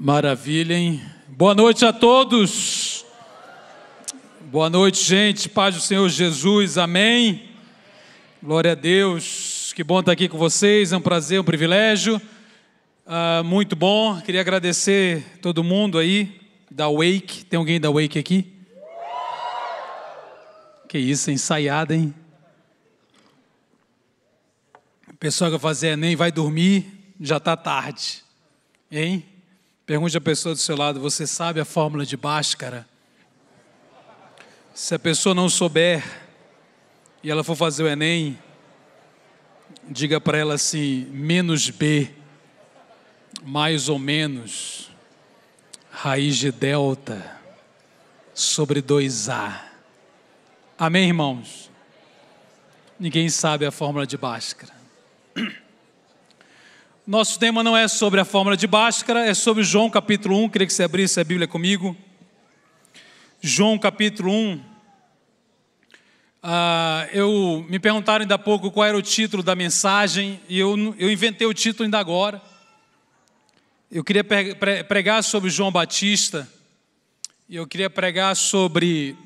Maravilha, hein? Boa noite a todos. Boa noite, gente. Paz do Senhor Jesus. Amém. Glória a Deus. Que bom estar aqui com vocês. É um prazer, um privilégio. Ah, muito bom. Queria agradecer todo mundo aí da Wake. Tem alguém da Wake aqui? Que isso, ensaiada, hein? O pessoal que vai fazer Enem vai dormir, já está tarde. Hein? Pergunte à pessoa do seu lado: você sabe a fórmula de Bhaskara? Se a pessoa não souber e ela for fazer o Enem, diga para ela assim: menos B, mais ou menos, raiz de delta sobre 2A. Amém, irmãos? Ninguém sabe a fórmula de Bhaskara. Nosso tema não é sobre a fórmula de Bhaskara, é sobre João capítulo 1. Queria que você abrisse a Bíblia comigo. João capítulo 1. Ah, eu, me perguntaram ainda há pouco qual era o título da mensagem e eu, eu inventei o título ainda agora. Eu queria pregar sobre João Batista e eu queria pregar sobre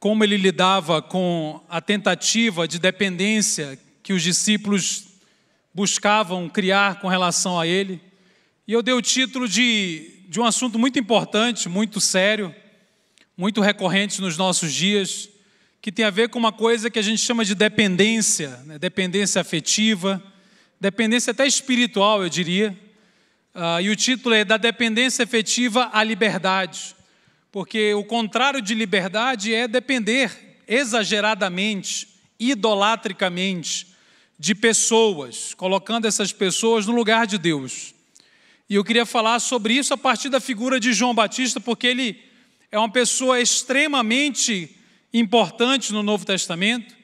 como ele lidava com a tentativa de dependência que os discípulos buscavam criar com relação a ele. E eu dei o título de, de um assunto muito importante, muito sério, muito recorrente nos nossos dias, que tem a ver com uma coisa que a gente chama de dependência, né? dependência afetiva, dependência até espiritual, eu diria. Ah, e o título é Da Dependência Afetiva à Liberdade, porque o contrário de liberdade é depender exageradamente, idolatricamente de pessoas, colocando essas pessoas no lugar de Deus. E eu queria falar sobre isso a partir da figura de João Batista, porque ele é uma pessoa extremamente importante no Novo Testamento.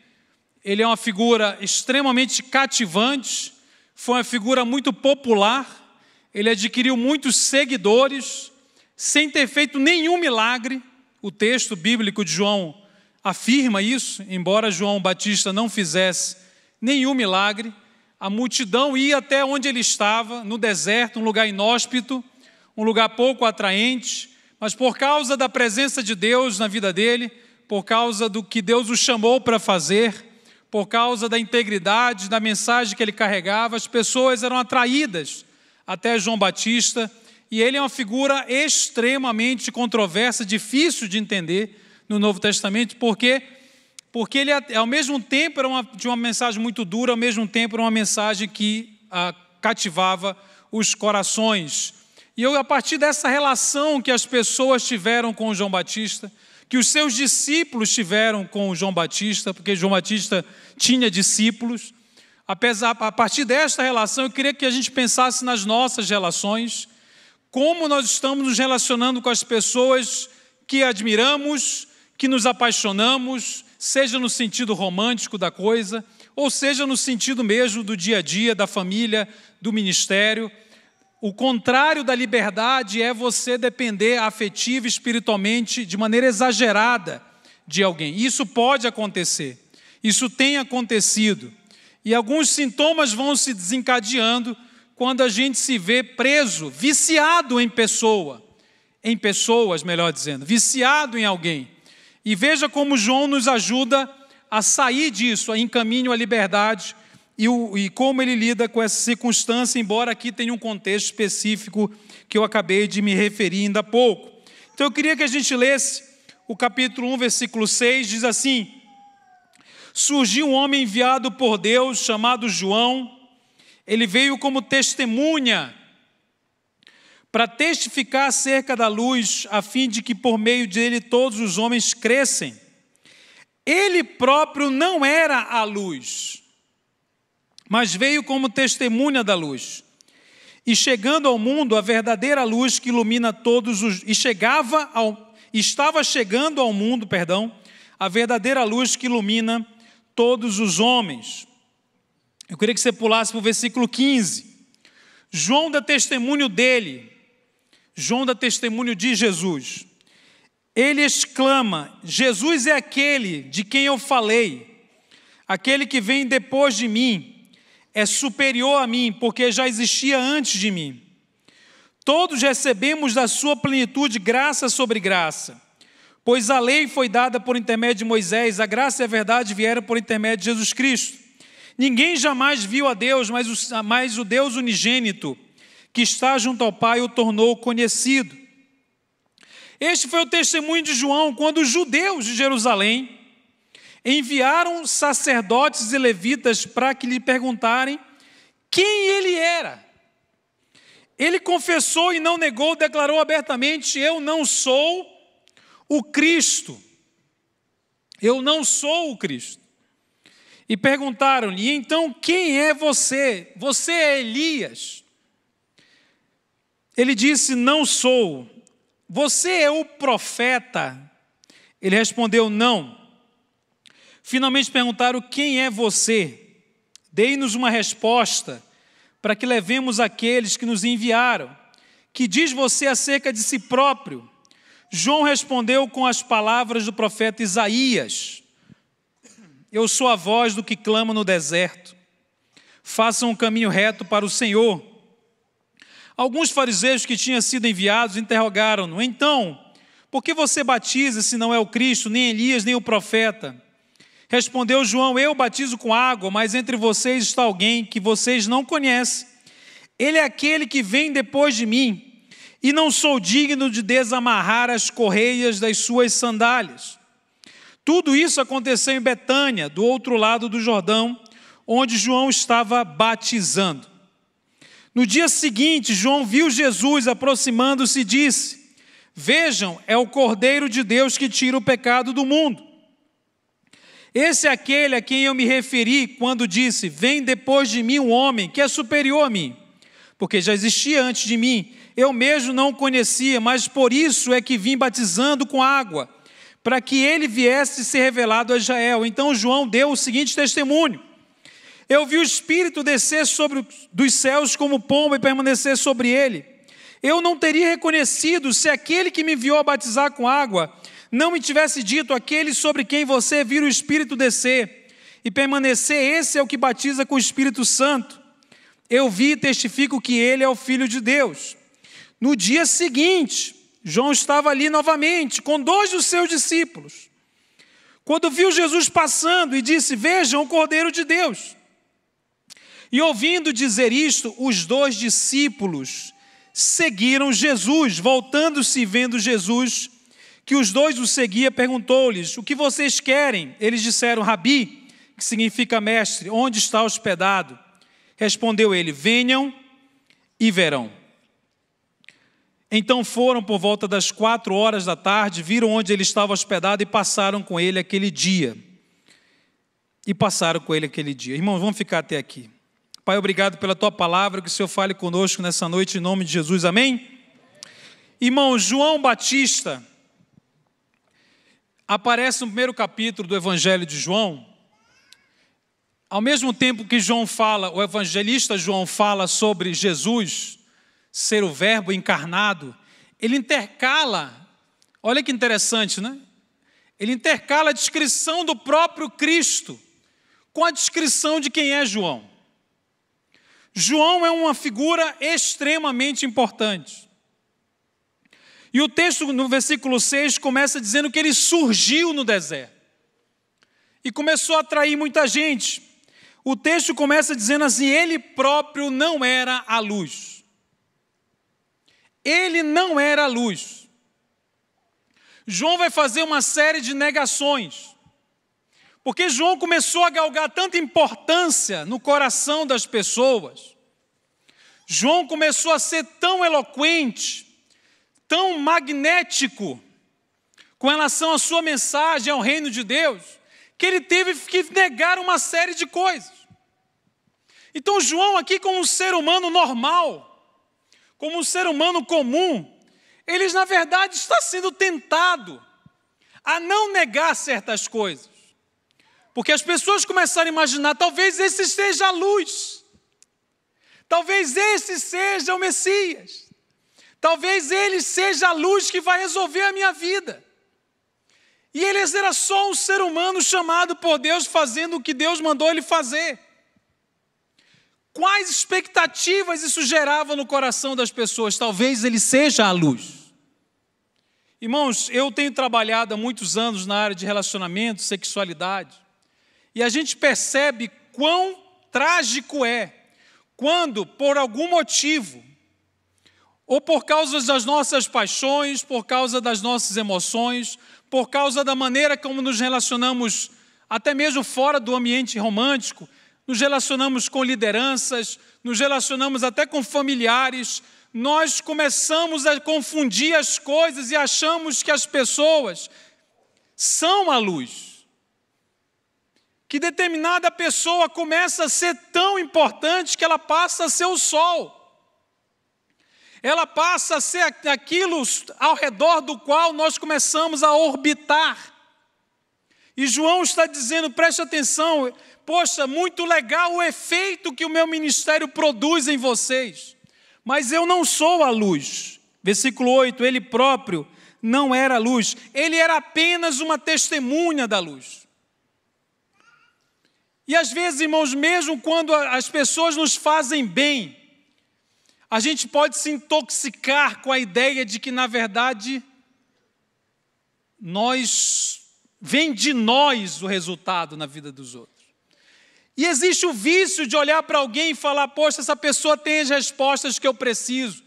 Ele é uma figura extremamente cativante, foi uma figura muito popular, ele adquiriu muitos seguidores, sem ter feito nenhum milagre. O texto bíblico de João afirma isso, embora João Batista não fizesse nenhum milagre. A multidão ia até onde ele estava, no deserto, um lugar inóspito, um lugar pouco atraente, mas por causa da presença de Deus na vida dele, por causa do que Deus o chamou para fazer, por causa da integridade, da mensagem que ele carregava, as pessoas eram atraídas até João Batista, e ele é uma figura extremamente controversa, difícil de entender no Novo Testamento, porque porque ele, é, ao mesmo tempo, era uma, de uma mensagem muito dura, ao mesmo tempo, era uma mensagem que ah, cativava os corações. E eu, a partir dessa relação que as pessoas tiveram com João Batista, que os seus discípulos tiveram com João Batista, porque João Batista tinha discípulos, apesar, a partir desta relação, eu queria que a gente pensasse nas nossas relações, como nós estamos nos relacionando com as pessoas que admiramos, que nos apaixonamos, seja no sentido romântico da coisa, ou seja no sentido mesmo do dia a dia, da família, do ministério. O contrário da liberdade é você depender afetiva, espiritualmente, de maneira exagerada de alguém. Isso pode acontecer, isso tem acontecido. E alguns sintomas vão se desencadeando quando a gente se vê preso, viciado em pessoa, em pessoas, melhor dizendo, viciado em alguém. E veja como João nos ajuda a sair disso, a encaminho à liberdade e, o, e como ele lida com essa circunstância, embora aqui tenha um contexto específico que eu acabei de me referir ainda há pouco. Então eu queria que a gente lesse o capítulo 1, versículo 6, diz assim: Surgiu um homem enviado por Deus chamado João, ele veio como testemunha para testificar acerca da luz, a fim de que por meio dele todos os homens crescem. Ele próprio não era a luz, mas veio como testemunha da luz. E chegando ao mundo, a verdadeira luz que ilumina todos os e chegava ao estava chegando ao mundo, perdão, a verdadeira luz que ilumina todos os homens. Eu queria que você pulasse para o versículo 15. João dá testemunho dele, João dá testemunho de Jesus. Ele exclama: Jesus é aquele de quem eu falei, aquele que vem depois de mim, é superior a mim, porque já existia antes de mim. Todos recebemos da sua plenitude graça sobre graça, pois a lei foi dada por intermédio de Moisés, a graça e a verdade vieram por intermédio de Jesus Cristo. Ninguém jamais viu a Deus, mas o, mas o Deus unigênito que está junto ao Pai o tornou conhecido. Este foi o testemunho de João quando os judeus de Jerusalém enviaram sacerdotes e levitas para que lhe perguntarem quem ele era. Ele confessou e não negou, declarou abertamente: Eu não sou o Cristo. Eu não sou o Cristo. E perguntaram-lhe: Então quem é você? Você é Elias? Ele disse: Não sou. Você é o profeta? Ele respondeu: Não. Finalmente perguntaram: Quem é você? Dei-nos uma resposta para que levemos aqueles que nos enviaram. Que diz você acerca de si próprio? João respondeu com as palavras do profeta Isaías: Eu sou a voz do que clama no deserto. Façam um caminho reto para o Senhor Alguns fariseus que tinham sido enviados interrogaram-no: Então, por que você batiza se não é o Cristo, nem Elias, nem o profeta? Respondeu João: Eu batizo com água, mas entre vocês está alguém que vocês não conhecem. Ele é aquele que vem depois de mim, e não sou digno de desamarrar as correias das suas sandálias. Tudo isso aconteceu em Betânia, do outro lado do Jordão, onde João estava batizando. No dia seguinte, João viu Jesus aproximando-se e disse: Vejam, é o Cordeiro de Deus que tira o pecado do mundo. Esse é aquele a quem eu me referi quando disse: Vem depois de mim um homem que é superior a mim, porque já existia antes de mim. Eu mesmo não o conhecia, mas por isso é que vim batizando com água, para que ele viesse ser revelado a Israel. Então João deu o seguinte testemunho: eu vi o Espírito descer sobre dos céus como pomba e permanecer sobre ele. Eu não teria reconhecido se aquele que me enviou a batizar com água não me tivesse dito aquele sobre quem você vira o Espírito descer e permanecer, esse é o que batiza com o Espírito Santo. Eu vi e testifico que ele é o Filho de Deus. No dia seguinte, João estava ali novamente com dois dos seus discípulos. Quando viu Jesus passando e disse: Vejam o Cordeiro de Deus e ouvindo dizer isto, os dois discípulos seguiram Jesus. Voltando-se vendo Jesus, que os dois o seguia, perguntou-lhes: O que vocês querem? Eles disseram: Rabi, que significa mestre, onde está hospedado? Respondeu ele: Venham e verão. Então foram por volta das quatro horas da tarde, viram onde ele estava hospedado e passaram com ele aquele dia. E passaram com ele aquele dia. Irmãos, vamos ficar até aqui. Pai, obrigado pela tua palavra, que o Senhor fale conosco nessa noite, em nome de Jesus, amém? Irmão, João Batista aparece no primeiro capítulo do Evangelho de João. Ao mesmo tempo que João fala, o evangelista João fala sobre Jesus ser o Verbo encarnado, ele intercala, olha que interessante, né? Ele intercala a descrição do próprio Cristo com a descrição de quem é João. João é uma figura extremamente importante. E o texto no versículo 6 começa dizendo que ele surgiu no deserto e começou a atrair muita gente. O texto começa dizendo assim: ele próprio não era a luz. Ele não era a luz. João vai fazer uma série de negações. Porque João começou a galgar tanta importância no coração das pessoas. João começou a ser tão eloquente, tão magnético com relação à sua mensagem ao reino de Deus, que ele teve que negar uma série de coisas. Então, João, aqui, como um ser humano normal, como um ser humano comum, eles, na verdade, está sendo tentado a não negar certas coisas. Porque as pessoas começaram a imaginar: talvez esse seja a luz, talvez esse seja o Messias, talvez ele seja a luz que vai resolver a minha vida. E ele era só um ser humano chamado por Deus, fazendo o que Deus mandou ele fazer. Quais expectativas isso gerava no coração das pessoas? Talvez ele seja a luz. Irmãos, eu tenho trabalhado há muitos anos na área de relacionamento, sexualidade. E a gente percebe quão trágico é quando, por algum motivo, ou por causa das nossas paixões, por causa das nossas emoções, por causa da maneira como nos relacionamos, até mesmo fora do ambiente romântico, nos relacionamos com lideranças, nos relacionamos até com familiares, nós começamos a confundir as coisas e achamos que as pessoas são a luz que determinada pessoa começa a ser tão importante que ela passa a ser o sol. Ela passa a ser aquilo ao redor do qual nós começamos a orbitar. E João está dizendo, preste atenção, poxa, muito legal o efeito que o meu ministério produz em vocês, mas eu não sou a luz. Versículo 8: Ele próprio não era a luz, ele era apenas uma testemunha da luz. E às vezes, irmãos, mesmo quando as pessoas nos fazem bem, a gente pode se intoxicar com a ideia de que, na verdade, nós vem de nós o resultado na vida dos outros. E existe o vício de olhar para alguém e falar: Poxa, essa pessoa tem as respostas que eu preciso.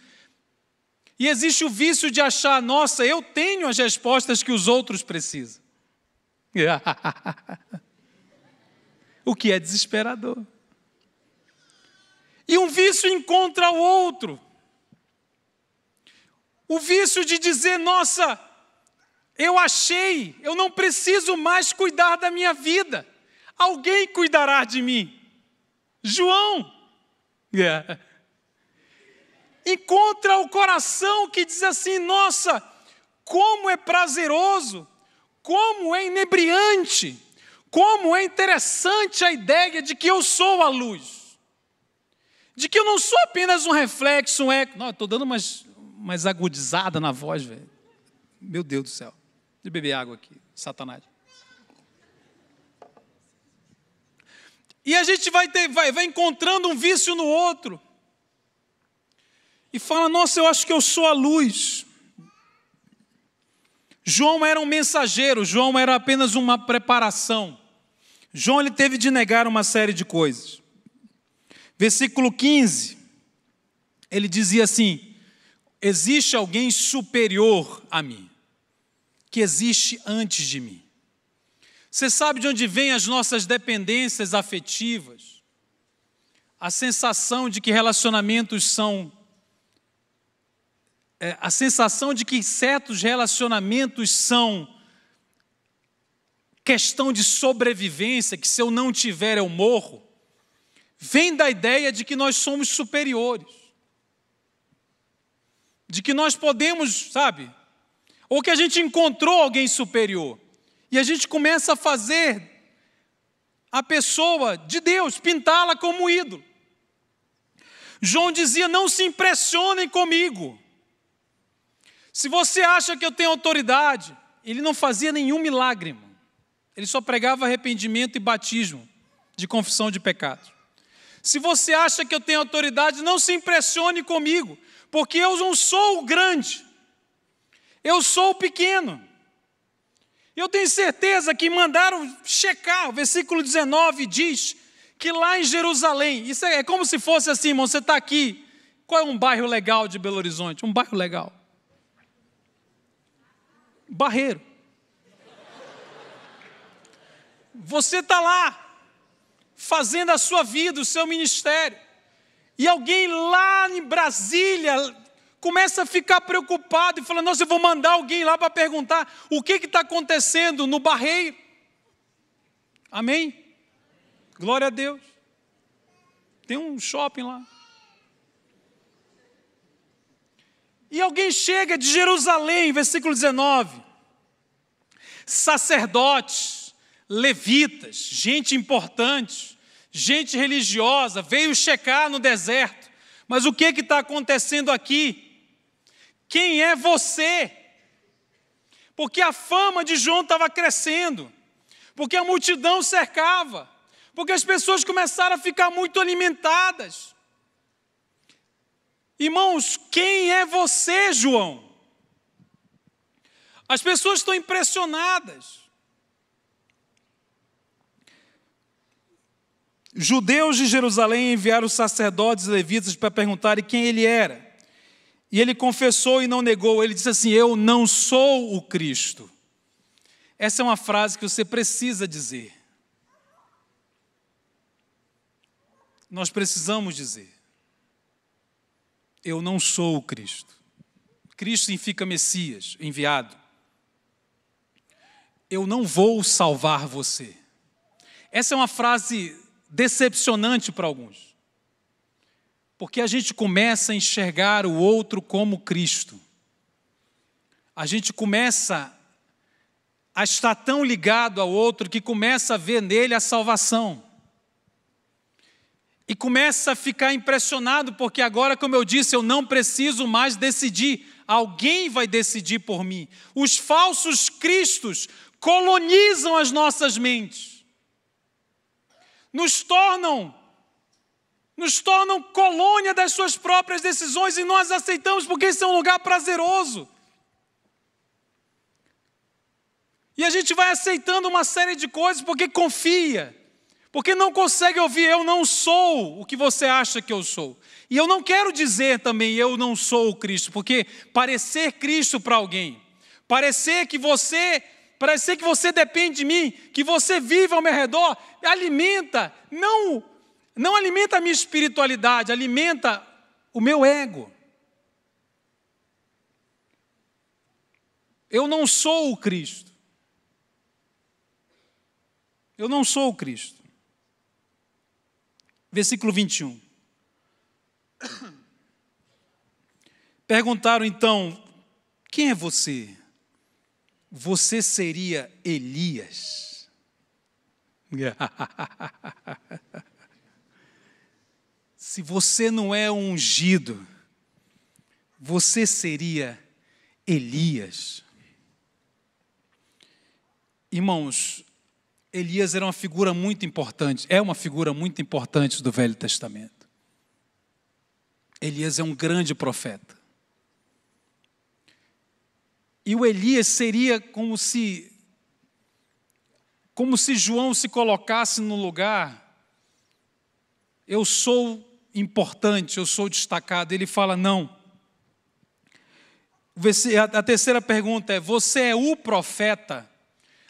E existe o vício de achar: Nossa, eu tenho as respostas que os outros precisam. o que é desesperador. E um vício encontra o outro. O vício de dizer, nossa, eu achei, eu não preciso mais cuidar da minha vida, alguém cuidará de mim. João yeah. É. encontra o coração que diz assim: nossa, como é prazeroso, como é inebriante como é interessante a ideia de que eu sou a luz. De que eu não sou apenas um reflexo, um eco. Não, estou dando umas, umas agudizada na voz, velho. Meu Deus do céu. De beber água aqui, Satanás. E a gente vai, ter, vai, vai encontrando um vício no outro. E fala: Nossa, eu acho que eu sou a luz. João era um mensageiro, João era apenas uma preparação. João ele teve de negar uma série de coisas. Versículo 15, ele dizia assim: Existe alguém superior a mim, que existe antes de mim. Você sabe de onde vêm as nossas dependências afetivas? A sensação de que relacionamentos são. É, a sensação de que certos relacionamentos são questão de sobrevivência, que se eu não tiver eu morro, vem da ideia de que nós somos superiores. De que nós podemos, sabe? Ou que a gente encontrou alguém superior. E a gente começa a fazer a pessoa de Deus, pintá-la como ídolo. João dizia: Não se impressionem comigo. Se você acha que eu tenho autoridade, ele não fazia nenhum milagre. Ele só pregava arrependimento e batismo de confissão de pecados. Se você acha que eu tenho autoridade, não se impressione comigo, porque eu não sou o grande, eu sou o pequeno. Eu tenho certeza que mandaram checar, o versículo 19 diz que lá em Jerusalém, isso é, é como se fosse assim, irmão, você está aqui, qual é um bairro legal de Belo Horizonte? Um bairro legal. Barreiro. Você está lá, fazendo a sua vida, o seu ministério, e alguém lá em Brasília começa a ficar preocupado e fala: Nossa, eu vou mandar alguém lá para perguntar o que está acontecendo no barreiro. Amém? Glória a Deus. Tem um shopping lá. E alguém chega de Jerusalém, versículo 19. Sacerdotes levitas, gente importante, gente religiosa, veio checar no deserto. Mas o que está acontecendo aqui? Quem é você? Porque a fama de João estava crescendo, porque a multidão cercava, porque as pessoas começaram a ficar muito alimentadas. Irmãos, quem é você, João? As pessoas estão impressionadas. Judeus de Jerusalém enviaram os sacerdotes e levitas para perguntarem quem ele era. E ele confessou e não negou. Ele disse assim: Eu não sou o Cristo. Essa é uma frase que você precisa dizer. Nós precisamos dizer: Eu não sou o Cristo. Cristo significa Messias, enviado. Eu não vou salvar você. Essa é uma frase decepcionante para alguns. Porque a gente começa a enxergar o outro como Cristo. A gente começa a estar tão ligado ao outro que começa a ver nele a salvação. E começa a ficar impressionado, porque agora, como eu disse, eu não preciso mais decidir, alguém vai decidir por mim. Os falsos cristos colonizam as nossas mentes nos tornam nos tornam colônia das suas próprias decisões e nós aceitamos porque esse é um lugar prazeroso. E a gente vai aceitando uma série de coisas porque confia, porque não consegue ouvir, eu não sou o que você acha que eu sou. E eu não quero dizer também eu não sou o Cristo, porque parecer Cristo para alguém, parecer que você Parece ser que você depende de mim, que você vive ao meu redor, alimenta, não, não alimenta a minha espiritualidade, alimenta o meu ego. Eu não sou o Cristo. Eu não sou o Cristo. Versículo 21. Perguntaram então: Quem é você? você seria Elias. Se você não é ungido, você seria Elias. Irmãos, Elias era uma figura muito importante, é uma figura muito importante do Velho Testamento. Elias é um grande profeta. E o Elias seria como se como se João se colocasse no lugar eu sou importante, eu sou destacado. Ele fala não. A terceira pergunta é: você é o profeta?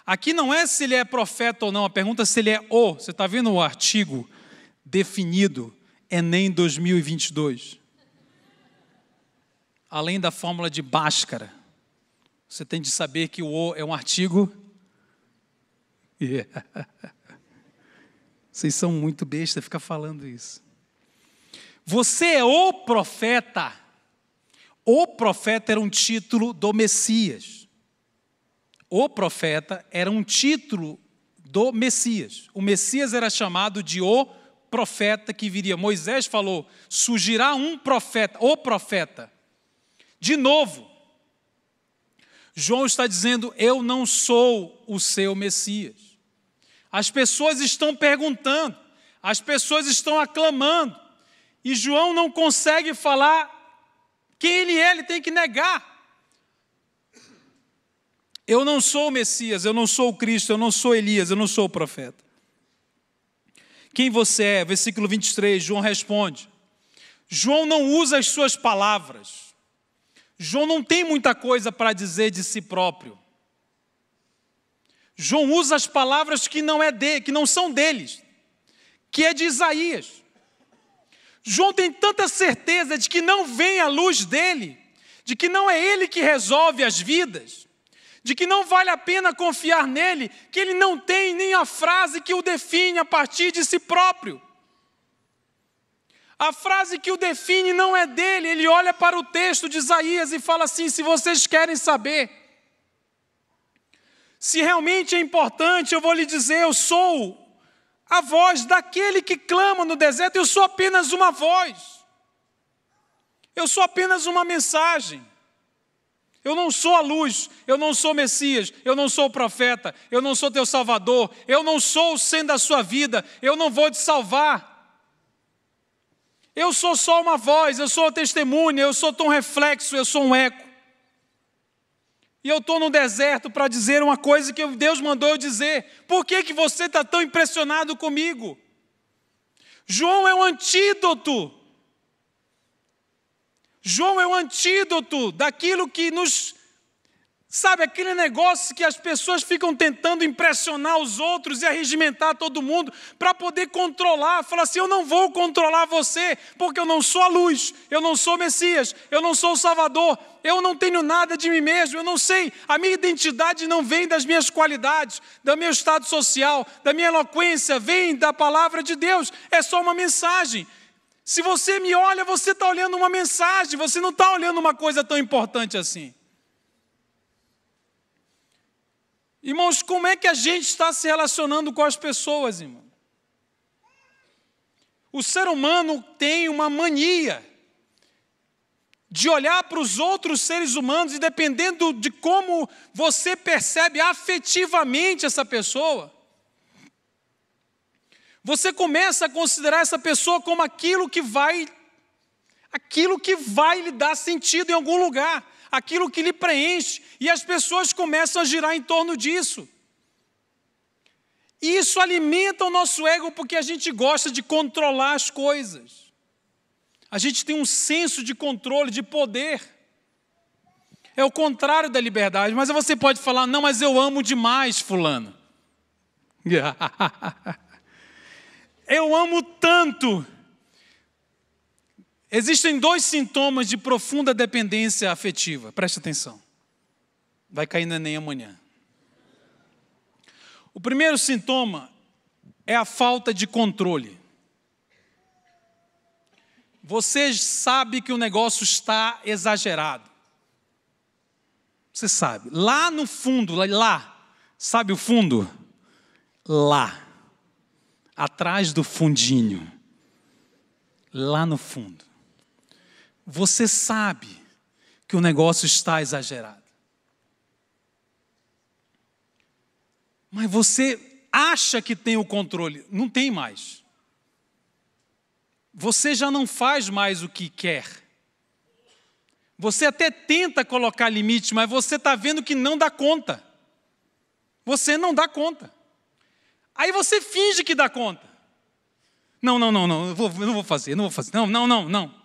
Aqui não é se ele é profeta ou não, a pergunta é se ele é o. Você está vendo o artigo definido, Enem é 2022. Além da fórmula de Bhaskara. Você tem de saber que o O é um artigo. Yeah. É. Vocês são muito besta ficar falando isso. Você é o profeta. O profeta era um título do Messias. O profeta era um título do Messias. O Messias era chamado de o profeta que viria. Moisés falou: surgirá um profeta, o profeta. De novo, João está dizendo: Eu não sou o seu Messias. As pessoas estão perguntando, as pessoas estão aclamando, e João não consegue falar quem ele é, ele tem que negar. Eu não sou o Messias, eu não sou o Cristo, eu não sou Elias, eu não sou o profeta. Quem você é? Versículo 23, João responde. João não usa as suas palavras. João não tem muita coisa para dizer de si próprio. João usa as palavras que não, é de, que não são deles, que é de Isaías. João tem tanta certeza de que não vem a luz dele, de que não é ele que resolve as vidas, de que não vale a pena confiar nele, que ele não tem nem a frase que o define a partir de si próprio. A frase que o define não é dele, ele olha para o texto de Isaías e fala assim: se vocês querem saber, se realmente é importante, eu vou lhe dizer: eu sou a voz daquele que clama no deserto, eu sou apenas uma voz, eu sou apenas uma mensagem. Eu não sou a luz, eu não sou Messias, eu não sou o profeta, eu não sou teu Salvador, eu não sou o sem da sua vida, eu não vou te salvar. Eu sou só uma voz, eu sou testemunha, eu sou um reflexo, eu sou um eco. E eu estou no deserto para dizer uma coisa que Deus mandou eu dizer. Por que, que você está tão impressionado comigo? João é um antídoto. João é um antídoto daquilo que nos Sabe aquele negócio que as pessoas ficam tentando impressionar os outros e arregimentar todo mundo para poder controlar? Fala assim: eu não vou controlar você, porque eu não sou a luz, eu não sou o Messias, eu não sou o Salvador, eu não tenho nada de mim mesmo, eu não sei. A minha identidade não vem das minhas qualidades, do meu estado social, da minha eloquência, vem da palavra de Deus, é só uma mensagem. Se você me olha, você está olhando uma mensagem, você não está olhando uma coisa tão importante assim. Irmãos, como é que a gente está se relacionando com as pessoas, irmão? O ser humano tem uma mania de olhar para os outros seres humanos e dependendo de como você percebe afetivamente essa pessoa, você começa a considerar essa pessoa como aquilo que vai aquilo que vai lhe dar sentido em algum lugar aquilo que lhe preenche, e as pessoas começam a girar em torno disso. Isso alimenta o nosso ego porque a gente gosta de controlar as coisas. A gente tem um senso de controle, de poder. É o contrário da liberdade. Mas você pode falar, não, mas eu amo demais, Fulano. eu amo tanto Existem dois sintomas de profunda dependência afetiva, preste atenção. Vai cair na nem amanhã. O primeiro sintoma é a falta de controle. Você sabe que o negócio está exagerado. Você sabe. Lá no fundo, lá, sabe o fundo? Lá. Atrás do fundinho. Lá no fundo você sabe que o negócio está exagerado. Mas você acha que tem o controle, não tem mais. Você já não faz mais o que quer. Você até tenta colocar limite, mas você está vendo que não dá conta. Você não dá conta. Aí você finge que dá conta. Não, não, não, não, eu, vou, eu não vou fazer, não vou fazer. Não, não, não, não.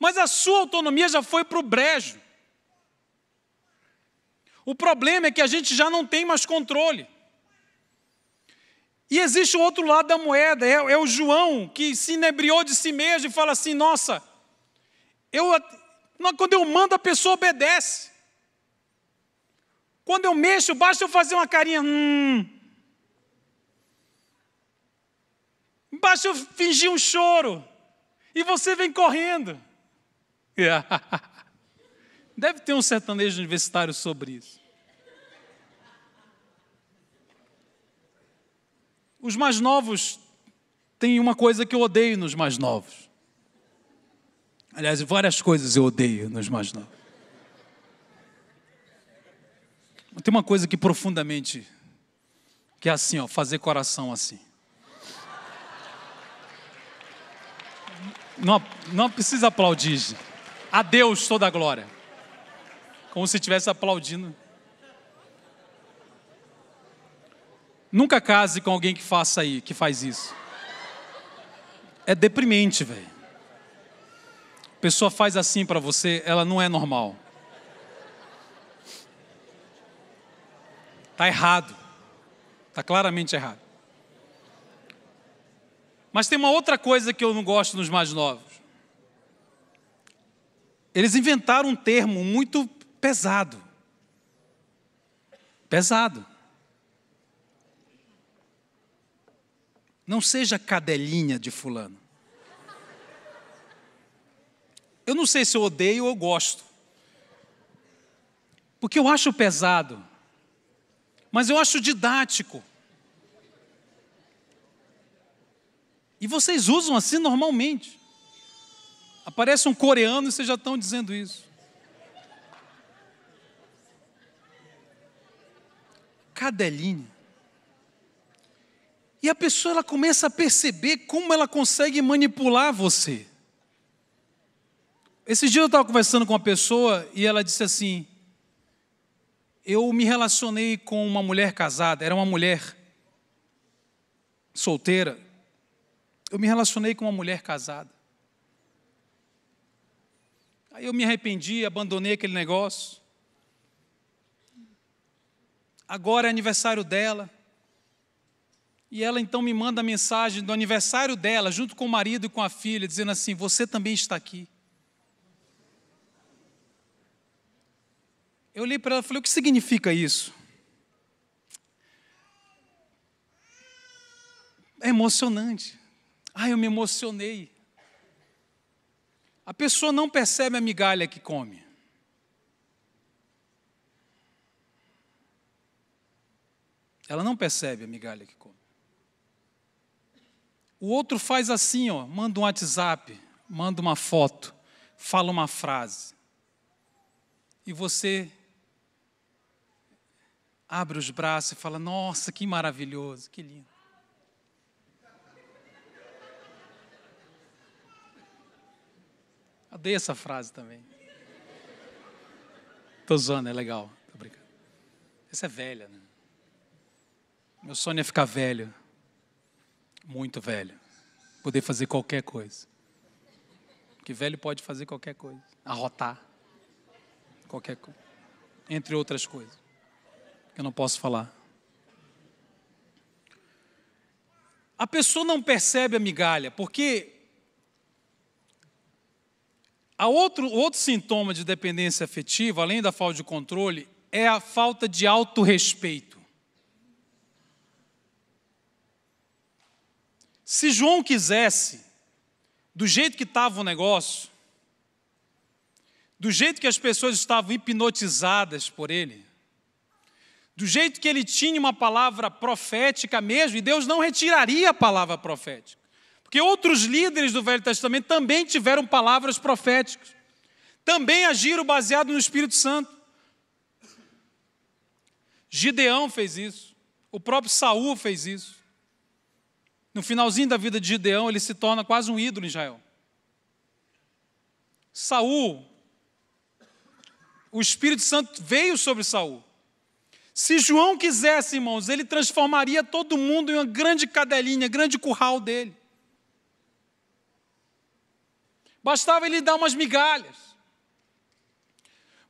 Mas a sua autonomia já foi para o brejo. O problema é que a gente já não tem mais controle. E existe o outro lado da moeda, é, é o João que se inebriou de si mesmo e fala assim: nossa, eu, quando eu mando a pessoa obedece. Quando eu mexo, basta eu fazer uma carinha. Hum. Basta eu fingir um choro. E você vem correndo. Deve ter um sertanejo universitário sobre isso. Os mais novos têm uma coisa que eu odeio nos mais novos. Aliás, várias coisas eu odeio nos mais novos. Tem uma coisa que profundamente que é assim, ó, fazer coração assim. Não, não precisa aplaudir. A Deus toda a glória. Como se estivesse aplaudindo. Nunca case com alguém que faça aí, que faz isso. É deprimente, velho. Pessoa faz assim para você, ela não é normal. Tá errado. Tá claramente errado. Mas tem uma outra coisa que eu não gosto nos mais novos. Eles inventaram um termo muito pesado. Pesado. Não seja cadelinha de fulano. Eu não sei se eu odeio ou gosto. Porque eu acho pesado. Mas eu acho didático. E vocês usam assim normalmente. Aparece um coreano e vocês já estão dizendo isso. Cadelinha. E a pessoa ela começa a perceber como ela consegue manipular você. Esses dias eu estava conversando com uma pessoa e ela disse assim: Eu me relacionei com uma mulher casada, era uma mulher solteira. Eu me relacionei com uma mulher casada. Aí eu me arrependi, abandonei aquele negócio. Agora é aniversário dela. E ela então me manda a mensagem do aniversário dela, junto com o marido e com a filha, dizendo assim: Você também está aqui. Eu olhei para ela e falei: O que significa isso? É emocionante. Ah, eu me emocionei. A pessoa não percebe a migalha que come. Ela não percebe a migalha que come. O outro faz assim, ó, manda um WhatsApp, manda uma foto, fala uma frase. E você abre os braços e fala: "Nossa, que maravilhoso, que lindo". Adei essa frase também. Tô zoando, é legal. Tô brincando. Essa é velha, né? Meu sonho é ficar velho. Muito velho. Poder fazer qualquer coisa. Porque velho pode fazer qualquer coisa. Arrotar. Qualquer coisa. Entre outras coisas. Que eu não posso falar. A pessoa não percebe a migalha, porque a outro, outro sintoma de dependência afetiva, além da falta de controle, é a falta de autorrespeito. Se João quisesse, do jeito que estava o negócio, do jeito que as pessoas estavam hipnotizadas por ele, do jeito que ele tinha uma palavra profética mesmo, e Deus não retiraria a palavra profética. Porque outros líderes do Velho Testamento também tiveram palavras proféticas, também agiram baseado no Espírito Santo. Gideão fez isso, o próprio Saul fez isso. No finalzinho da vida de Gideão, ele se torna quase um ídolo em Israel. Saul, o Espírito Santo veio sobre Saul. Se João quisesse, irmãos, ele transformaria todo mundo em uma grande cadelinha, grande curral dele. Bastava ele dar umas migalhas.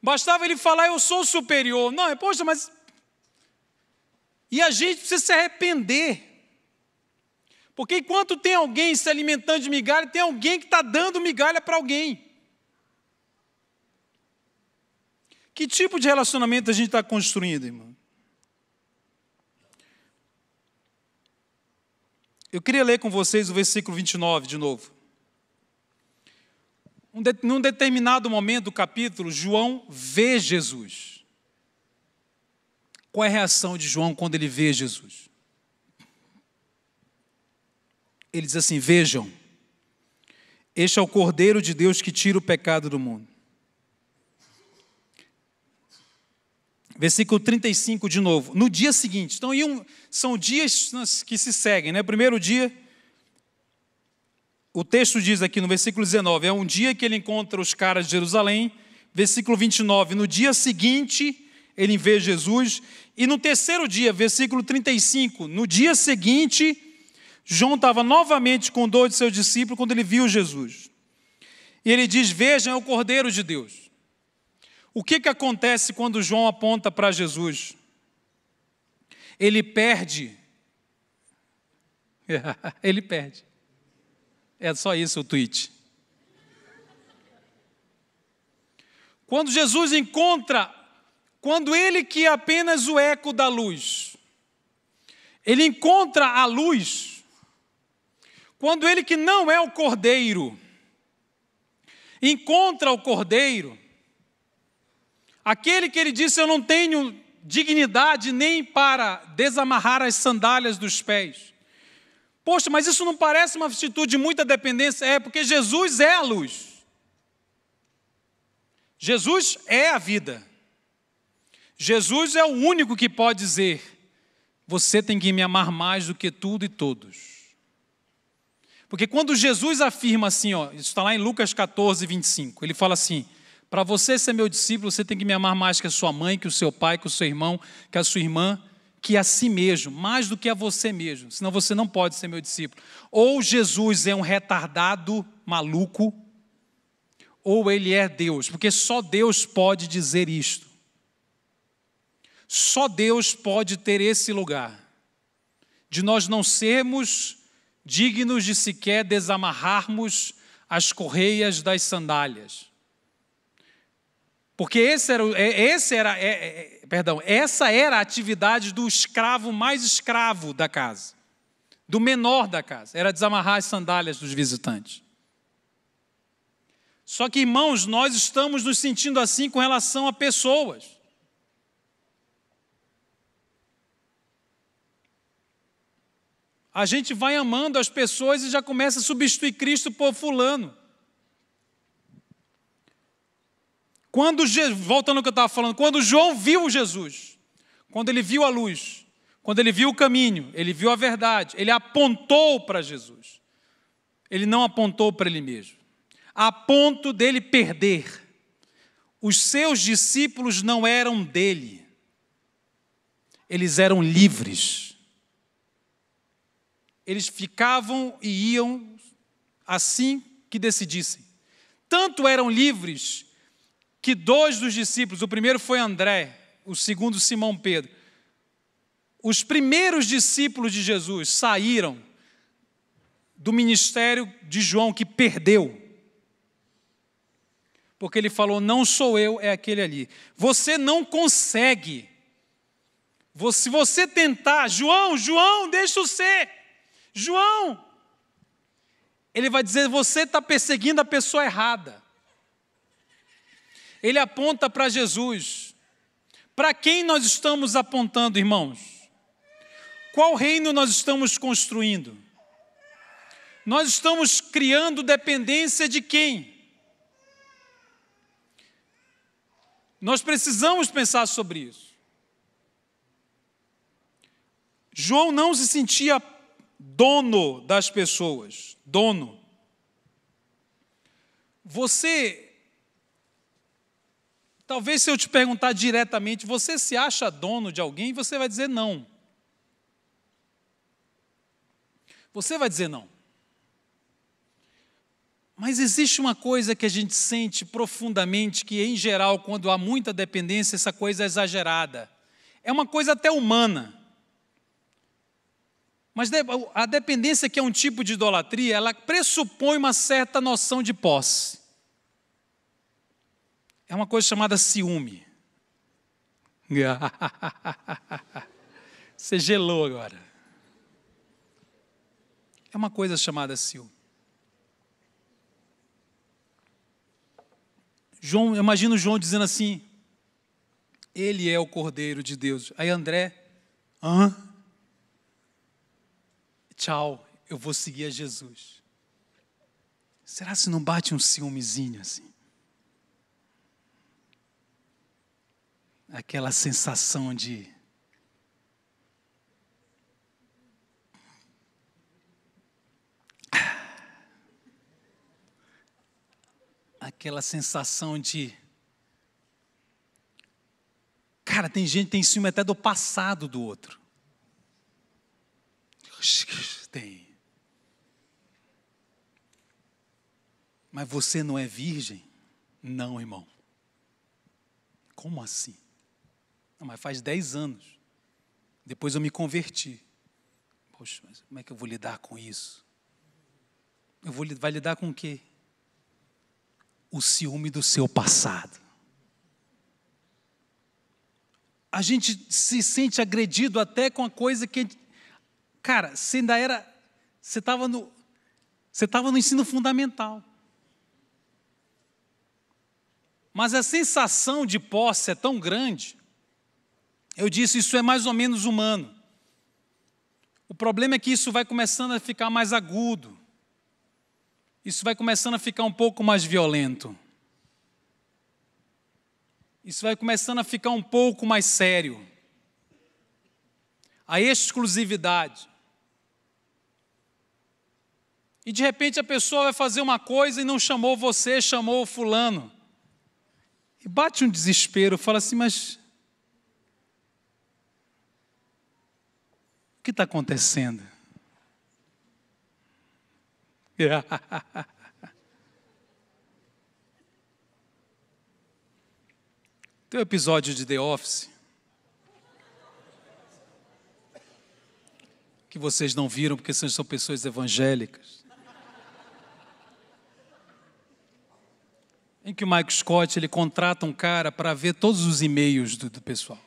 Bastava ele falar, eu sou superior. Não, é, poxa, mas. E a gente precisa se arrepender. Porque enquanto tem alguém se alimentando de migalha, tem alguém que está dando migalha para alguém. Que tipo de relacionamento a gente está construindo, irmão? Eu queria ler com vocês o versículo 29 de novo. Um de, num determinado momento do capítulo, João vê Jesus. Qual é a reação de João quando ele vê Jesus? Ele diz assim: Vejam, este é o Cordeiro de Deus que tira o pecado do mundo. Versículo 35 de novo. No dia seguinte, então são dias que se seguem, né? Primeiro dia, o texto diz aqui no versículo 19: é um dia que ele encontra os caras de Jerusalém. Versículo 29, no dia seguinte ele vê Jesus. E no terceiro dia, versículo 35, no dia seguinte, João estava novamente com dois de seus discípulos quando ele viu Jesus. E ele diz: Vejam, é o Cordeiro de Deus. O que, que acontece quando João aponta para Jesus? Ele perde. ele perde. É só isso o tweet. Quando Jesus encontra, quando ele que é apenas o eco da luz, ele encontra a luz, quando ele que não é o cordeiro, encontra o cordeiro, aquele que ele disse: Eu não tenho dignidade nem para desamarrar as sandálias dos pés. Poxa, mas isso não parece uma atitude de muita dependência? É, porque Jesus é a luz. Jesus é a vida. Jesus é o único que pode dizer: você tem que me amar mais do que tudo e todos. Porque quando Jesus afirma assim, ó, isso está lá em Lucas 14, 25, ele fala assim: para você ser meu discípulo, você tem que me amar mais que a sua mãe, que o seu pai, que o seu irmão, que a sua irmã, que a si mesmo, mais do que a você mesmo, senão você não pode ser meu discípulo. Ou Jesus é um retardado maluco, ou ele é Deus, porque só Deus pode dizer isto. Só Deus pode ter esse lugar, de nós não sermos dignos de sequer desamarrarmos as correias das sandálias. Porque esse era, é, esse era é, é, perdão, essa era a atividade do escravo mais escravo da casa, do menor da casa, era desamarrar as sandálias dos visitantes. Só que, irmãos, nós estamos nos sentindo assim com relação a pessoas. A gente vai amando as pessoas e já começa a substituir Cristo por Fulano. Quando voltando ao que eu estava falando, quando João viu Jesus, quando ele viu a luz, quando ele viu o caminho, ele viu a verdade, ele apontou para Jesus. Ele não apontou para ele mesmo. A ponto dele perder. Os seus discípulos não eram dele. Eles eram livres. Eles ficavam e iam assim que decidissem. Tanto eram livres que dois dos discípulos, o primeiro foi André, o segundo Simão Pedro, os primeiros discípulos de Jesus saíram do ministério de João que perdeu. Porque ele falou: Não sou eu, é aquele ali. Você não consegue. Se você tentar, João, João, deixa o ser. João, ele vai dizer: Você está perseguindo a pessoa errada ele aponta para Jesus. Para quem nós estamos apontando, irmãos? Qual reino nós estamos construindo? Nós estamos criando dependência de quem? Nós precisamos pensar sobre isso. João não se sentia dono das pessoas, dono. Você Talvez se eu te perguntar diretamente, você se acha dono de alguém? Você vai dizer não. Você vai dizer não. Mas existe uma coisa que a gente sente profundamente, que em geral, quando há muita dependência, essa coisa é exagerada. É uma coisa até humana. Mas a dependência, que é um tipo de idolatria, ela pressupõe uma certa noção de posse é uma coisa chamada ciúme. Você gelou agora. É uma coisa chamada ciúme. João, imagino João dizendo assim: Ele é o Cordeiro de Deus. Aí André, hã? Tchau, eu vou seguir a Jesus. Será se não bate um ciúmezinho assim? aquela sensação de aquela sensação de Cara, tem gente que tem ciúme até do passado do outro. Tem. Mas você não é virgem? Não, irmão. Como assim? Não, mas faz 10 anos. Depois eu me converti. Poxa, mas como é que eu vou lidar com isso? Eu vou, vai lidar com o quê? O ciúme do seu passado. A gente se sente agredido até com a coisa que. Cara, você ainda era. Você estava no. Você estava no ensino fundamental. Mas a sensação de posse é tão grande eu disse, isso é mais ou menos humano. O problema é que isso vai começando a ficar mais agudo. Isso vai começando a ficar um pouco mais violento. Isso vai começando a ficar um pouco mais sério. A exclusividade. E de repente a pessoa vai fazer uma coisa e não chamou você, chamou o fulano. E bate um desespero, fala assim, mas que está acontecendo? Tem um episódio de The Office que vocês não viram porque vocês são pessoas evangélicas. Em que o Mike Scott ele contrata um cara para ver todos os e-mails do, do pessoal.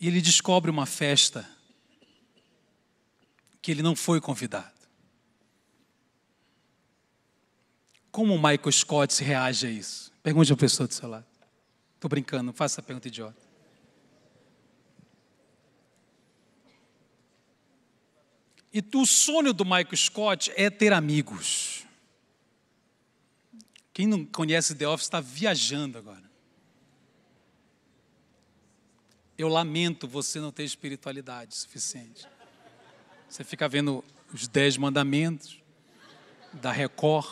E ele descobre uma festa que ele não foi convidado. Como o Michael Scott se reage a isso? Pergunte a pessoa do seu lado. Estou brincando, não faça essa pergunta idiota. E o sonho do Michael Scott é ter amigos. Quem não conhece The Office está viajando agora. Eu lamento você não ter espiritualidade suficiente. Você fica vendo os Dez Mandamentos da Record.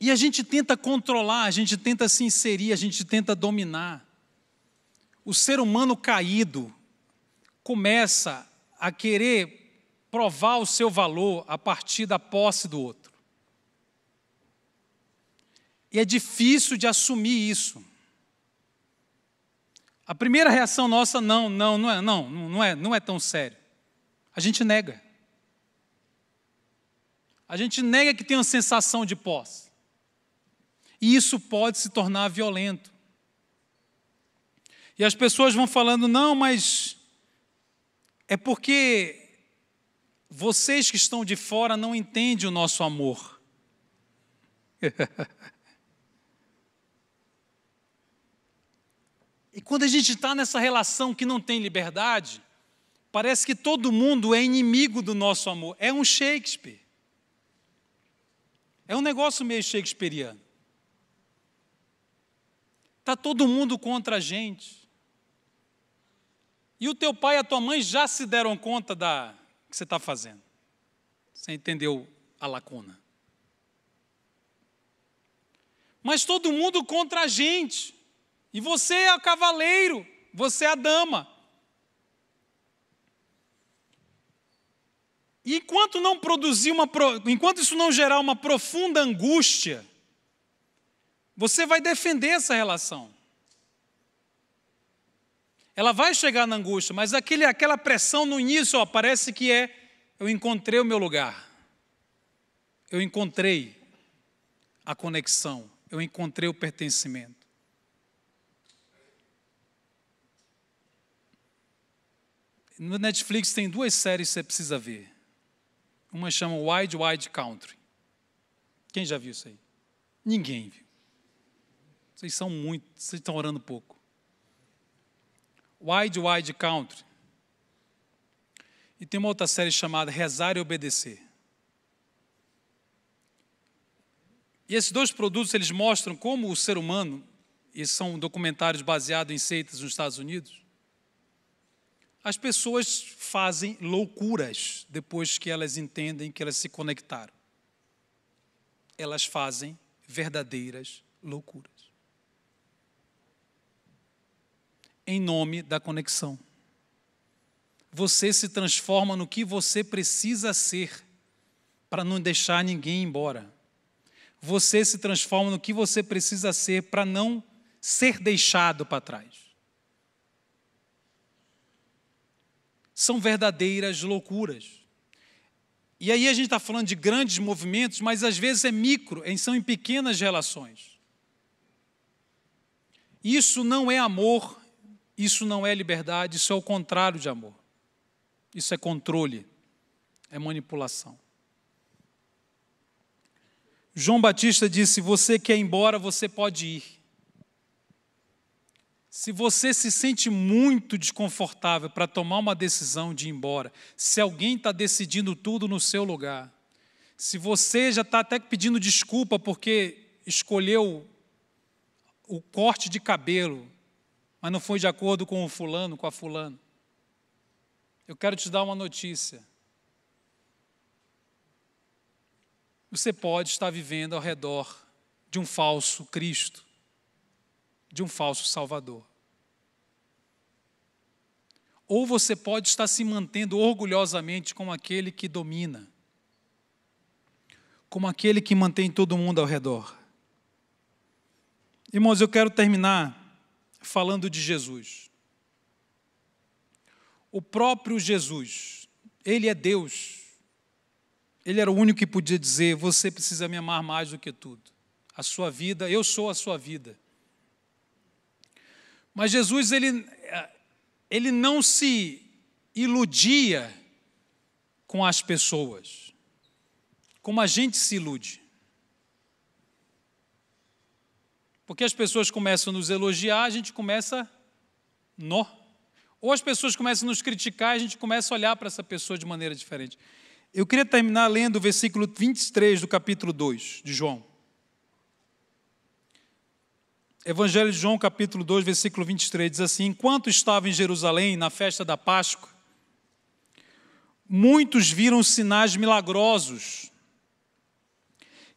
E a gente tenta controlar, a gente tenta se inserir, a gente tenta dominar. O ser humano caído começa a querer provar o seu valor a partir da posse do outro. E é difícil de assumir isso. A primeira reação nossa, não, não, não é, não, não é, não é tão sério. A gente nega. A gente nega que tem uma sensação de posse. E isso pode se tornar violento. E as pessoas vão falando, não, mas é porque vocês que estão de fora não entendem o nosso amor. E quando a gente está nessa relação que não tem liberdade, parece que todo mundo é inimigo do nosso amor. É um Shakespeare. É um negócio meio shakespeariano. Está todo mundo contra a gente. E o teu pai e a tua mãe já se deram conta da que você está fazendo. Você entendeu a lacuna. Mas todo mundo contra a gente. E você é o cavaleiro, você é a dama. E enquanto não produzir uma, enquanto isso não gerar uma profunda angústia, você vai defender essa relação. Ela vai chegar na angústia, mas aquele, aquela pressão no início, ó, parece que é eu encontrei o meu lugar. Eu encontrei a conexão, eu encontrei o pertencimento. No Netflix tem duas séries que você precisa ver. Uma chama Wide Wide Country. Quem já viu isso aí? Ninguém viu. Vocês são muito, vocês estão orando pouco. Wide Wide Country. E tem uma outra série chamada Rezar e Obedecer. E esses dois produtos eles mostram como o ser humano, e são documentários baseados em seitas nos Estados Unidos, as pessoas fazem loucuras depois que elas entendem que elas se conectaram. Elas fazem verdadeiras loucuras. Em nome da conexão. Você se transforma no que você precisa ser para não deixar ninguém embora. Você se transforma no que você precisa ser para não ser deixado para trás. são verdadeiras loucuras. E aí a gente está falando de grandes movimentos, mas às vezes é micro, são em pequenas relações. Isso não é amor, isso não é liberdade, isso é o contrário de amor. Isso é controle, é manipulação. João Batista disse: Você quer ir embora, você pode ir. Se você se sente muito desconfortável para tomar uma decisão de ir embora, se alguém está decidindo tudo no seu lugar, se você já está até pedindo desculpa porque escolheu o corte de cabelo, mas não foi de acordo com o fulano, com a fulano, eu quero te dar uma notícia. Você pode estar vivendo ao redor de um falso Cristo de um falso salvador. Ou você pode estar se mantendo orgulhosamente como aquele que domina, como aquele que mantém todo mundo ao redor. Irmãos, eu quero terminar falando de Jesus. O próprio Jesus, ele é Deus. Ele era o único que podia dizer: Você precisa me amar mais do que tudo. A sua vida, eu sou a sua vida. Mas Jesus ele, eh, ele não se iludia com as pessoas, como a gente se ilude. Porque as pessoas começam a nos elogiar, a gente começa nó. Ou as pessoas começam a nos criticar, a gente começa a olhar para essa pessoa de maneira diferente. Eu queria terminar lendo o versículo 23 do capítulo 2 de João. Evangelho de João, capítulo 2, versículo 23, diz assim: Enquanto estava em Jerusalém, na festa da Páscoa, muitos viram sinais milagrosos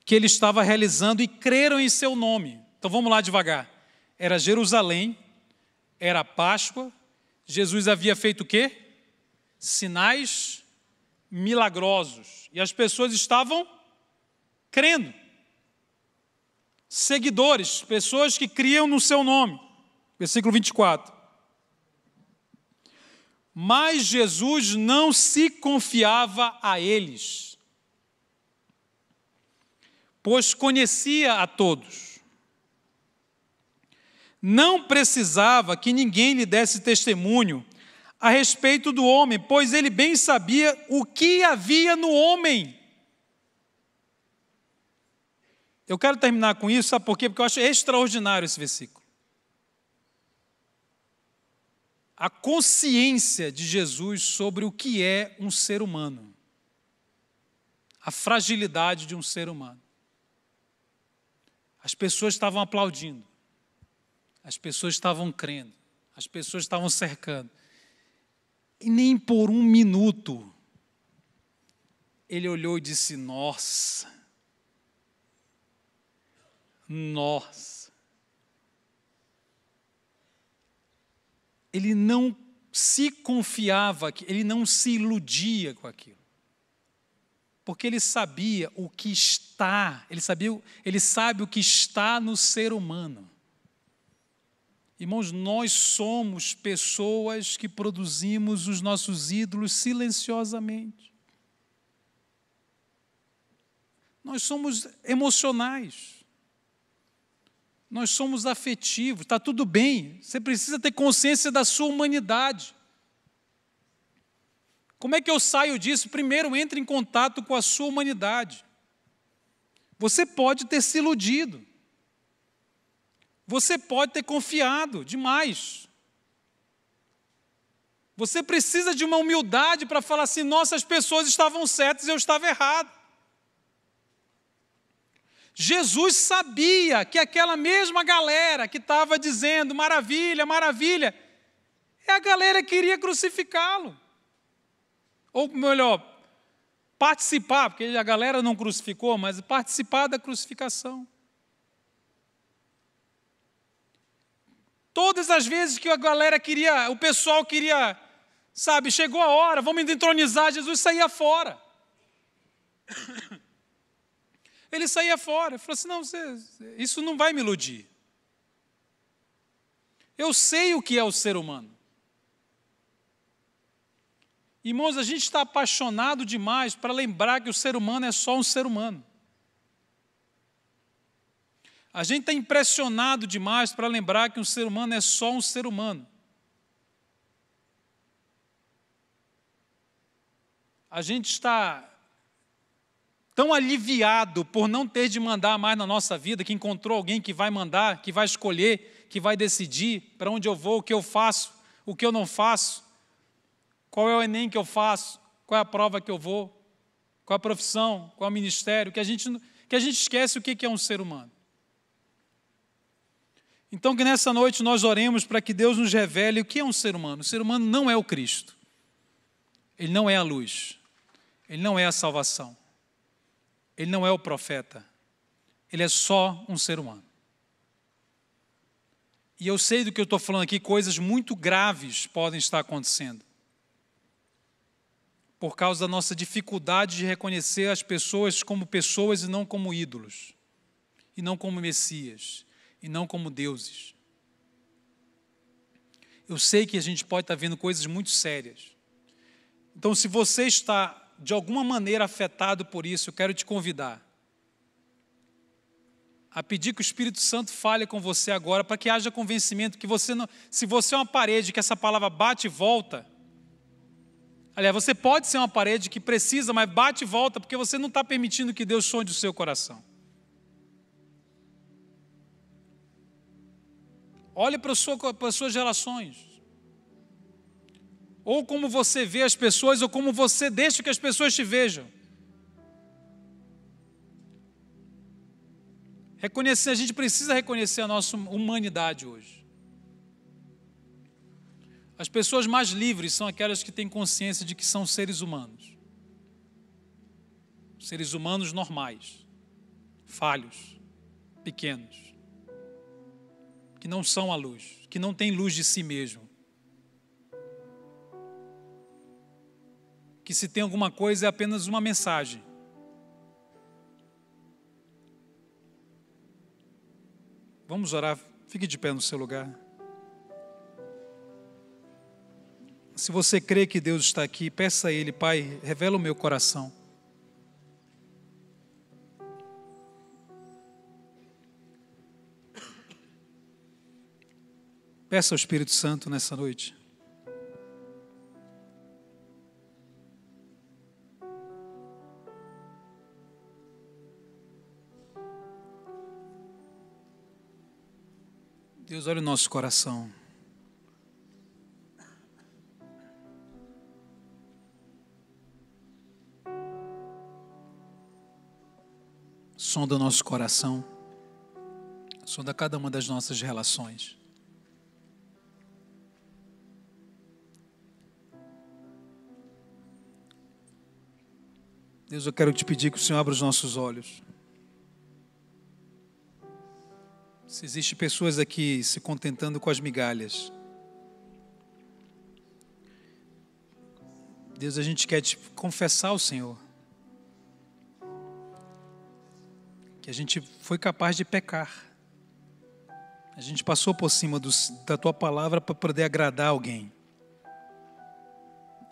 que ele estava realizando e creram em seu nome. Então vamos lá devagar. Era Jerusalém, era Páscoa, Jesus havia feito o quê? Sinais milagrosos. E as pessoas estavam crendo seguidores, pessoas que criam no seu nome. Versículo 24. Mas Jesus não se confiava a eles, pois conhecia a todos. Não precisava que ninguém lhe desse testemunho a respeito do homem, pois ele bem sabia o que havia no homem. Eu quero terminar com isso, sabe por quê? Porque eu acho extraordinário esse versículo. A consciência de Jesus sobre o que é um ser humano, a fragilidade de um ser humano. As pessoas estavam aplaudindo, as pessoas estavam crendo, as pessoas estavam cercando. E nem por um minuto ele olhou e disse: Nossa, nós. Ele não se confiava, ele não se iludia com aquilo. Porque ele sabia o que está, ele, sabia, ele sabe o que está no ser humano. Irmãos, nós somos pessoas que produzimos os nossos ídolos silenciosamente. Nós somos emocionais nós somos afetivos, está tudo bem. Você precisa ter consciência da sua humanidade. Como é que eu saio disso? Primeiro, entre em contato com a sua humanidade. Você pode ter se iludido. Você pode ter confiado demais. Você precisa de uma humildade para falar assim: nossas pessoas estavam certas, eu estava errado. Jesus sabia que aquela mesma galera que estava dizendo maravilha, maravilha, é a galera que iria crucificá-lo. Ou melhor, participar, porque a galera não crucificou, mas participar da crucificação. Todas as vezes que a galera queria, o pessoal queria, sabe, chegou a hora, vamos entronizar, Jesus saía fora. Ele saía fora, falou assim: não, você, isso não vai me iludir. Eu sei o que é o ser humano. Irmãos, a gente está apaixonado demais para lembrar que o ser humano é só um ser humano. A gente está impressionado demais para lembrar que um ser humano é só um ser humano. A gente está tão aliviado por não ter de mandar mais na nossa vida, que encontrou alguém que vai mandar, que vai escolher, que vai decidir para onde eu vou, o que eu faço, o que eu não faço, qual é o Enem que eu faço, qual é a prova que eu vou, qual é a profissão, qual é o ministério, que a gente, que a gente esquece o que é um ser humano. Então, que nessa noite nós oremos para que Deus nos revele o que é um ser humano. O ser humano não é o Cristo, ele não é a luz, ele não é a salvação. Ele não é o profeta. Ele é só um ser humano. E eu sei do que eu estou falando aqui, coisas muito graves podem estar acontecendo. Por causa da nossa dificuldade de reconhecer as pessoas como pessoas e não como ídolos, e não como messias, e não como deuses. Eu sei que a gente pode estar vendo coisas muito sérias. Então, se você está de alguma maneira afetado por isso, eu quero te convidar a pedir que o Espírito Santo fale com você agora, para que haja convencimento que você não, se você é uma parede que essa palavra bate e volta, aliás, você pode ser uma parede que precisa, mas bate e volta, porque você não está permitindo que Deus sonde o seu coração. Olhe para, sua, para as suas relações ou como você vê as pessoas, ou como você deixa que as pessoas te vejam. Reconhecer, a gente precisa reconhecer a nossa humanidade hoje. As pessoas mais livres são aquelas que têm consciência de que são seres humanos. Seres humanos normais, falhos, pequenos, que não são a luz, que não têm luz de si mesmo. que se tem alguma coisa é apenas uma mensagem. Vamos orar, fique de pé no seu lugar. Se você crê que Deus está aqui, peça a Ele, Pai, revela o meu coração. Peça ao Espírito Santo nessa noite. olha o nosso coração. Sonda o nosso coração. Sonda cada uma das nossas relações. Deus, eu quero te pedir que o Senhor abra os nossos olhos. Se existe pessoas aqui se contentando com as migalhas. Deus, a gente quer te confessar ao Senhor. Que a gente foi capaz de pecar. A gente passou por cima do, da tua palavra para poder agradar alguém.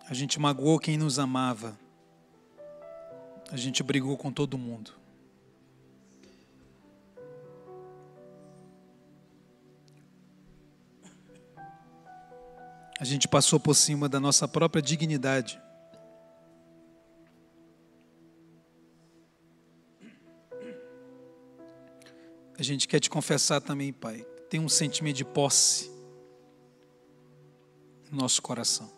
A gente magoou quem nos amava. A gente brigou com todo mundo. A gente passou por cima da nossa própria dignidade. A gente quer te confessar também, Pai, tem um sentimento de posse no nosso coração.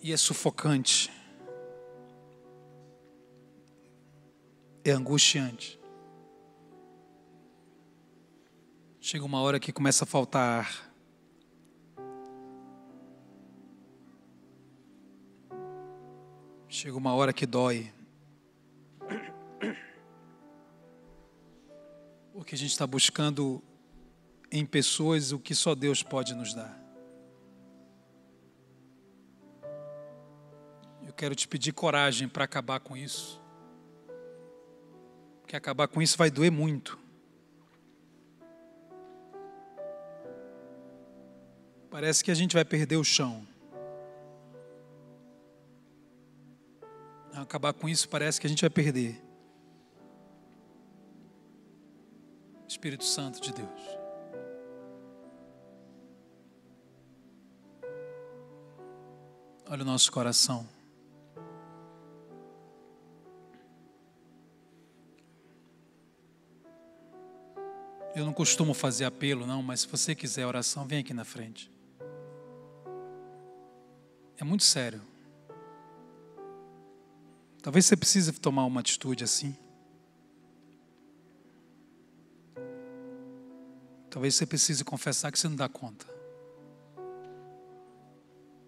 E é sufocante. é angustiante. Chega uma hora que começa a faltar ar. Chega uma hora que dói. Porque a gente está buscando em pessoas o que só Deus pode nos dar. Eu quero te pedir coragem para acabar com isso que acabar com isso vai doer muito. Parece que a gente vai perder o chão. Acabar com isso parece que a gente vai perder. Espírito Santo de Deus. Olha o nosso coração. Eu não costumo fazer apelo, não, mas se você quiser oração, vem aqui na frente. É muito sério. Talvez você precise tomar uma atitude assim. Talvez você precise confessar que você não dá conta.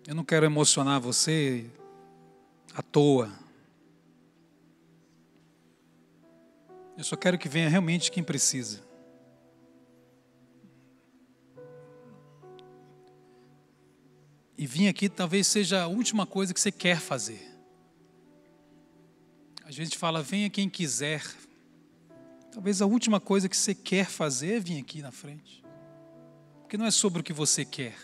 Eu não quero emocionar você à toa. Eu só quero que venha realmente quem precisa. E vir aqui talvez seja a última coisa que você quer fazer. A gente fala, venha quem quiser. Talvez a última coisa que você quer fazer é vir aqui na frente. Porque não é sobre o que você quer.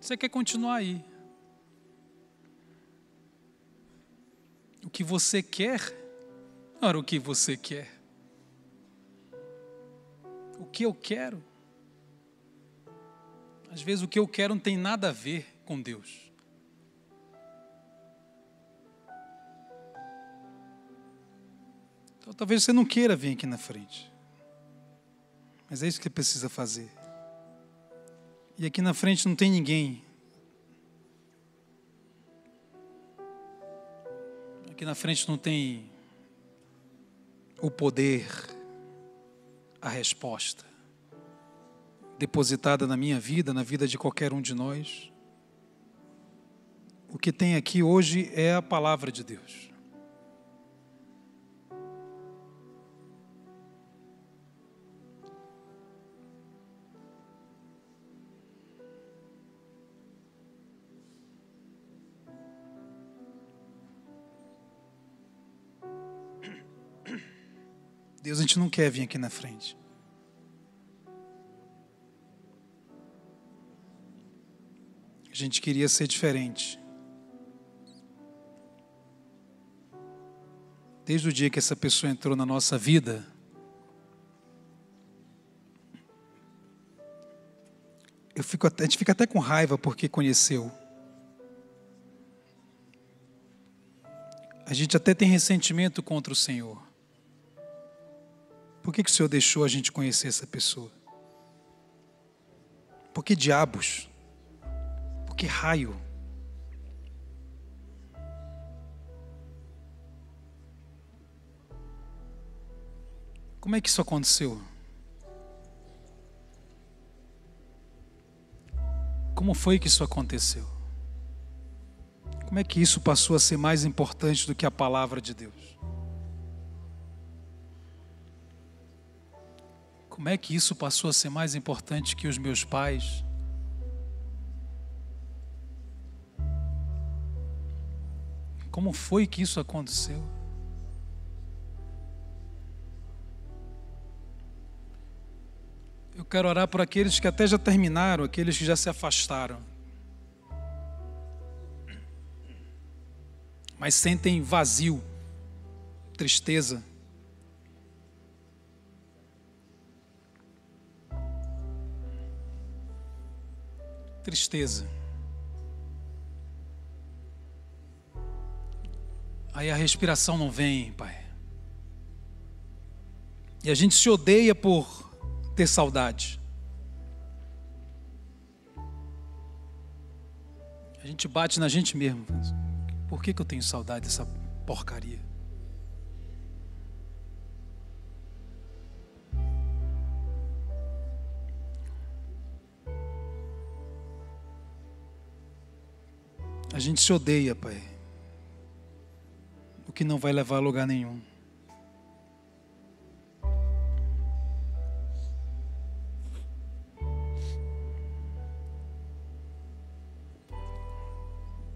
Você quer continuar aí. O que você quer não era o que você quer. O que eu quero às vezes o que eu quero não tem nada a ver com Deus. Então talvez você não queira vir aqui na frente. Mas é isso que precisa fazer. E aqui na frente não tem ninguém. Aqui na frente não tem o poder, a resposta depositada na minha vida, na vida de qualquer um de nós. O que tem aqui hoje é a palavra de Deus. Deus, a gente não quer vir aqui na frente. A gente queria ser diferente. Desde o dia que essa pessoa entrou na nossa vida, eu fico até, a gente fica até com raiva porque conheceu. A gente até tem ressentimento contra o Senhor. Por que, que o Senhor deixou a gente conhecer essa pessoa? Por que diabos? O que raio? Como é que isso aconteceu? Como foi que isso aconteceu? Como é que isso passou a ser mais importante do que a palavra de Deus? Como é que isso passou a ser mais importante que os meus pais? Como foi que isso aconteceu? Eu quero orar por aqueles que até já terminaram, aqueles que já se afastaram. Mas sentem vazio, tristeza. Tristeza. aí a respiração não vem, Pai. E a gente se odeia por ter saudade. A gente bate na gente mesmo. Por que, que eu tenho saudade dessa porcaria? A gente se odeia, Pai o que não vai levar a lugar nenhum.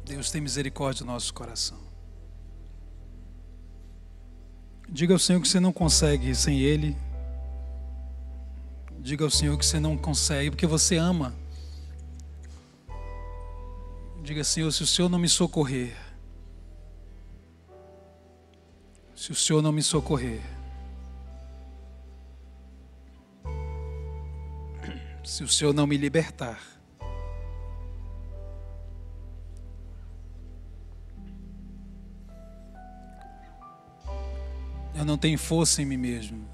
Deus tem misericórdia do nosso coração. Diga ao Senhor que você não consegue sem Ele. Diga ao Senhor que você não consegue porque você ama. Diga, Senhor, se o Senhor não me socorrer, se o Senhor não me socorrer, se o Senhor não me libertar, eu não tenho força em mim mesmo.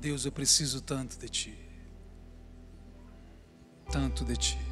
Deus, eu preciso tanto de Ti. Tanto de Ti.